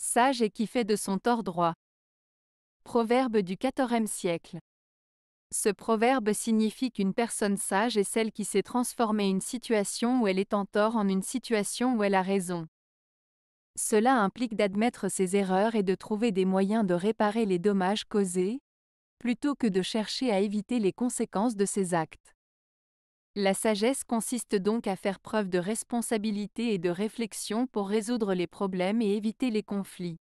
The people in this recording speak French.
sage et qui fait de son tort droit. Proverbe du XIVe siècle. Ce proverbe signifie qu'une personne sage est celle qui sait transformer une situation où elle est en tort en une situation où elle a raison. Cela implique d'admettre ses erreurs et de trouver des moyens de réparer les dommages causés, plutôt que de chercher à éviter les conséquences de ses actes. La sagesse consiste donc à faire preuve de responsabilité et de réflexion pour résoudre les problèmes et éviter les conflits.